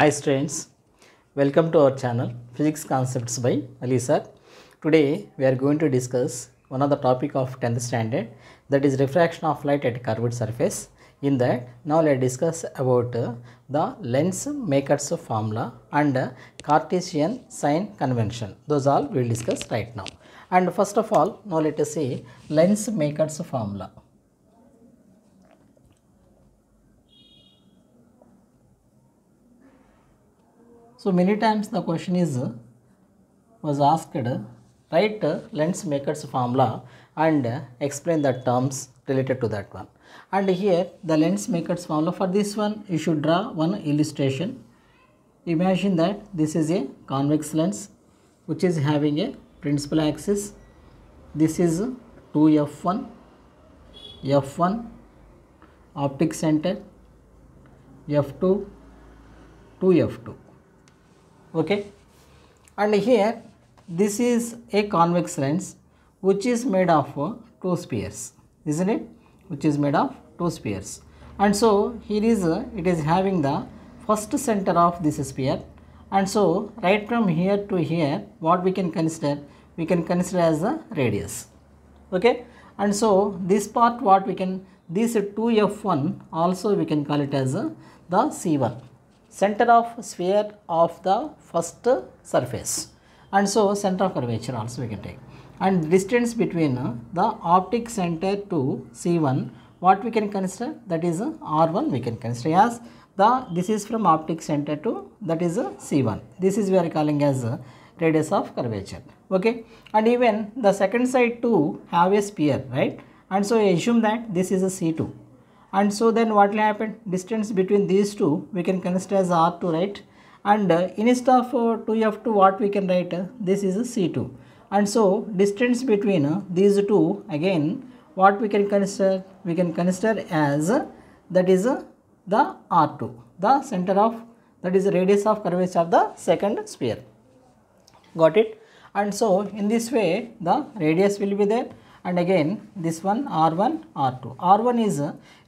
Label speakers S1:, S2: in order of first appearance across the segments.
S1: Hi students, welcome to our channel Physics Concepts by Ali sir. Today we are going to discuss one of the topic of 10th standard that is refraction of light at curved surface. In that now let us discuss about uh, the lens maker's formula and uh, Cartesian sign convention. Those all we will discuss right now. And first of all now let us see lens maker's formula. So many times the question is was asked write lens makers formula and explain the terms related to that one and here the lens makers formula for this one you should draw one illustration imagine that this is a convex lens which is having a principal axis this is 2f1 f1 optic center f2 2f2 okay and here this is a convex lens which is made of uh, two spheres isn't it which is made of two spheres and so here is uh, it is having the first center of this sphere and so right from here to here what we can consider we can consider as a radius okay and so this part what we can this 2f1 also we can call it as uh, the c1 center of sphere of the first surface and so center of curvature also we can take and distance between the optic center to C1 what we can consider that is R1 we can consider as the this is from optic center to that is C1 this is we are calling as radius of curvature okay and even the second side to have a sphere right and so assume that this is a C2 and so then what will happen distance between these two we can consider as r2 right and uh, instead of uh, 2f2 what we can write uh, this is c2 and so distance between uh, these two again what we can consider we can consider as uh, that is uh, the r2 the center of that is the radius of curvature of the second sphere got it and so in this way the radius will be there and again this one R1, R2. R1 is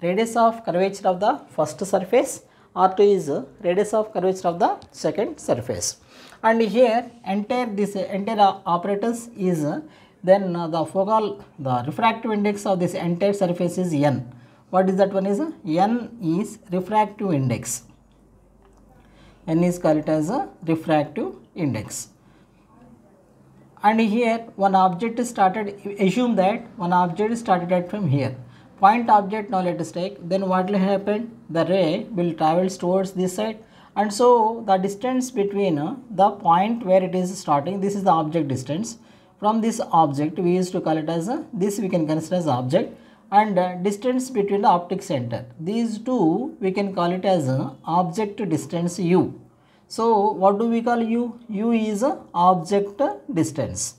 S1: radius of curvature of the first surface, R2 is radius of curvature of the second surface. And here entire this entire apparatus is uh, then uh, the focal, the refractive index of this entire surface is N. What is that one is? N is refractive index. N is called as a refractive index and here one object is started assume that one object is started at from here point object now let us take then what will happen the ray will travel towards this side and so the distance between uh, the point where it is starting this is the object distance from this object we used to call it as uh, this we can consider as object and uh, distance between the optic center these two we can call it as uh, object distance u so what do we call u? u is object distance.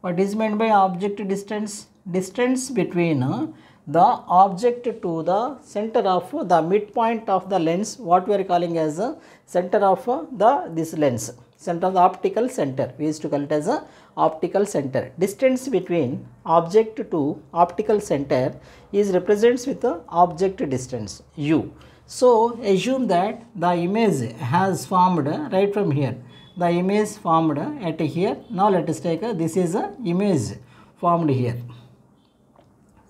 S1: What is meant by object distance? Distance between uh, the object to the center of the midpoint of the lens what we are calling as uh, center of uh, the this lens center of the optical center we used to call it as a optical center distance between object to optical center is represents with the object distance u so assume that the image has formed right from here. The image formed at here. Now let us take a, this is a image formed here.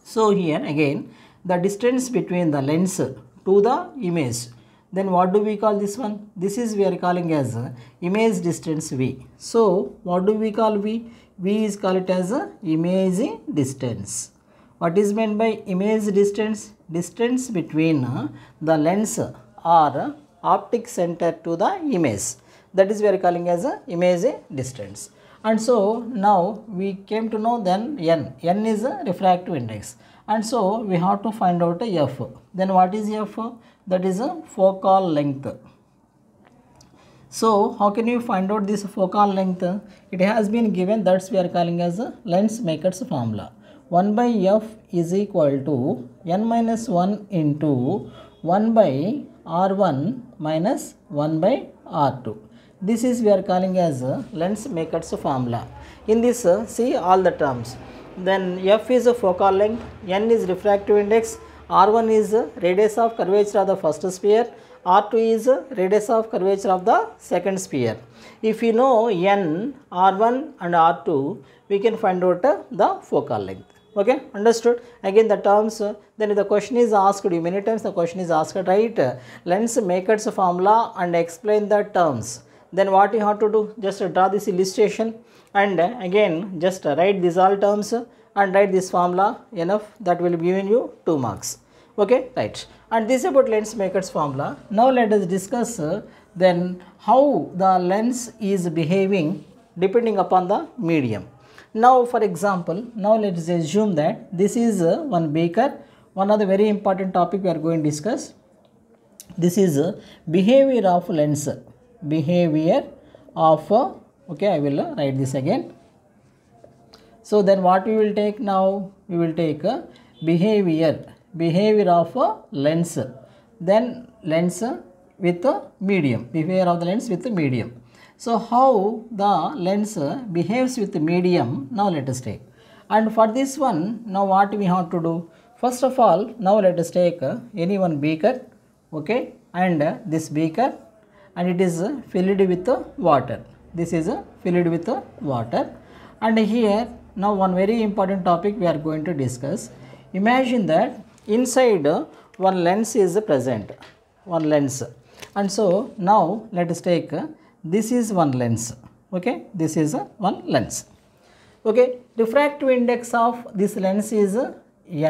S1: So here again the distance between the lens to the image. Then what do we call this one? This is we are calling as image distance V. So what do we call V? V is called it as a image distance. What is meant by image distance? distance between uh, the lens or optic center to the image that is we are calling as a uh, image distance and so now we came to know then n n is a refractive index and so we have to find out a f then what is f that is a focal length so how can you find out this focal length it has been given that's we are calling as a lens maker's formula 1 by f is equal to n minus 1 into 1 by r1 minus 1 by r2 this is we are calling as lens maker's formula in this uh, see all the terms then f is a focal length n is refractive index r1 is radius of curvature of the first sphere r2 is radius of curvature of the second sphere if you know n r1 and r2 we can find out uh, the focal length okay understood again the terms uh, then the question is asked you many times the question is asked right lens makers formula and explain the terms then what you have to do just draw this illustration and uh, again just write these all terms and write this formula enough that will be giving you 2 marks okay right and this is about lens makers formula now let us discuss uh, then how the lens is behaving depending upon the medium now for example, now let us assume that this is uh, one baker, one of the very important topic we are going to discuss. This is uh, behavior of lens, behavior of, uh, okay I will uh, write this again. So then what we will take now, we will take uh, behavior, behavior of a uh, lens, then lens with a medium, behavior of the lens with a medium. So, how the lens behaves with the medium, now let us take. And for this one, now what we have to do? First of all, now let us take any one beaker, okay, and this beaker and it is filled with water. This is filled with water. And here, now one very important topic we are going to discuss. Imagine that inside one lens is present, one lens. And so, now let us take this is one lens okay this is one lens okay refractive index of this lens is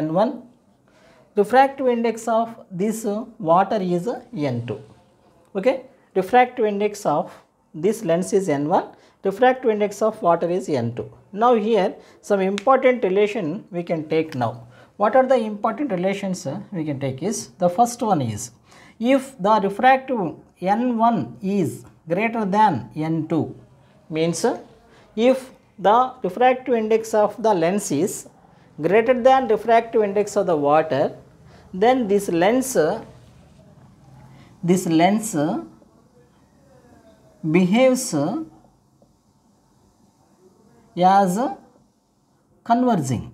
S1: n1 refractive index of this water is n2 okay refractive index of this lens is n1 refractive index of water is n2 now here some important relation we can take now what are the important relations we can take is the first one is if the refractive n1 is greater than n2 means if the refractive index of the lens is greater than refractive index of the water then this lens this lens behaves as converging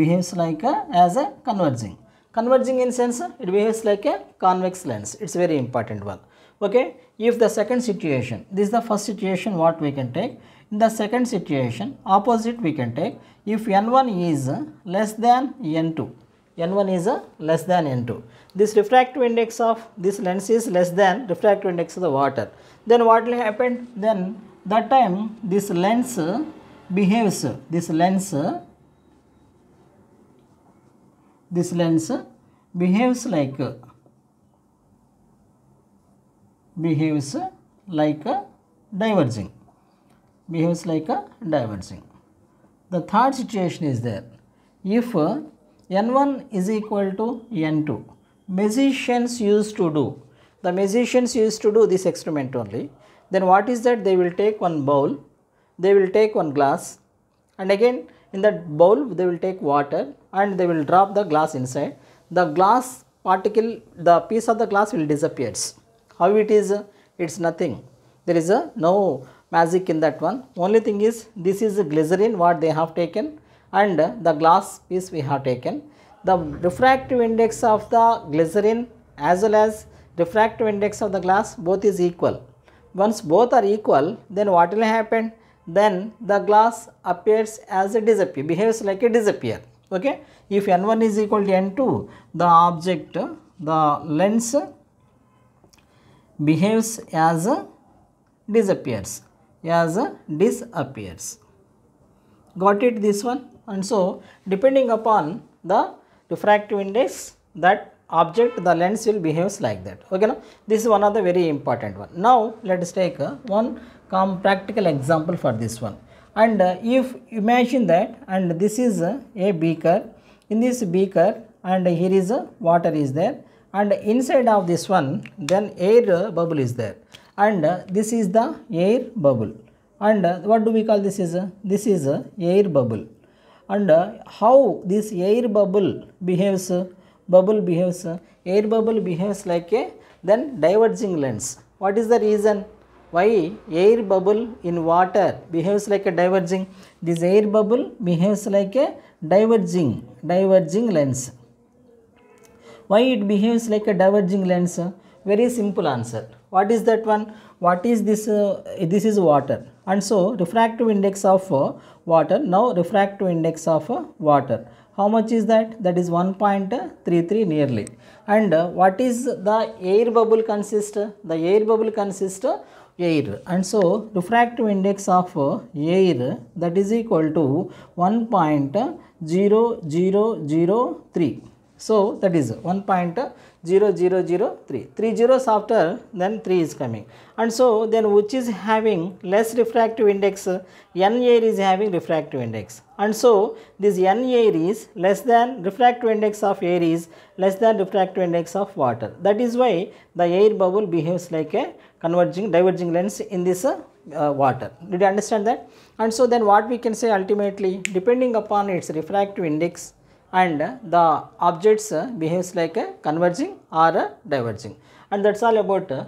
S1: behaves like a, as a converging converging in sense it behaves like a convex lens it's very important one okay if the second situation this is the first situation what we can take in the second situation opposite we can take if n1 is less than n2 n1 is less than n2. This refractive index of this lens is less than refractive index of the water. Then what will happen? Then that time this lens behaves, this lens, this lens behaves like behaves like a diverging behaves like a diverging the third situation is there if n1 is equal to n2 musicians used to do the musicians used to do this experiment only then what is that they will take one bowl they will take one glass and again in that bowl they will take water and they will drop the glass inside the glass particle the piece of the glass will disappears how it is? It's nothing. There is a no magic in that one. Only thing is this is glycerin what they have taken and the glass piece we have taken. The refractive index of the glycerin as well as refractive index of the glass both is equal. Once both are equal then what will happen? Then the glass appears as a disappear, behaves like a disappear. Okay. If n1 is equal to n2 the object the lens behaves as a disappears as a disappears got it this one and so depending upon the refractive index that object the lens will behaves like that okay now this is one of the very important one now let us take uh, one come practical example for this one and uh, if imagine that and this is uh, a beaker in this beaker and here is a water is there and inside of this one then air bubble is there and this is the air bubble and what do we call this is this is air bubble and how this air bubble behaves bubble behaves air bubble behaves like a then diverging lens what is the reason why air bubble in water behaves like a diverging this air bubble behaves like a diverging diverging lens why it behaves like a diverging lens very simple answer what is that one what is this uh, this is water and so refractive index of uh, water now refractive index of uh, water how much is that that is 1.33 nearly and uh, what is the air bubble consist the air bubble consist air and so refractive index of uh, air that is equal to 1.0003 so, that is 1.0003. 3 zeros after then 3 is coming. And so, then which is having less refractive index, n air is having refractive index. And so, this n air is less than refractive index of air is less than refractive index of water. That is why the air bubble behaves like a converging diverging lens in this uh, water. Did you understand that? And so, then what we can say ultimately depending upon its refractive index, and the objects uh, behaves like a uh, converging or a uh, diverging and that's all about the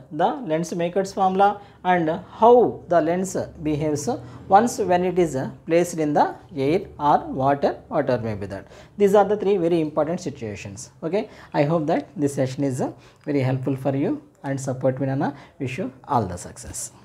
S1: lens maker's formula and how the lens behaves once when it is placed in the air or water water may be that these are the three very important situations okay i hope that this session is very helpful for you and support me nana wish you all the success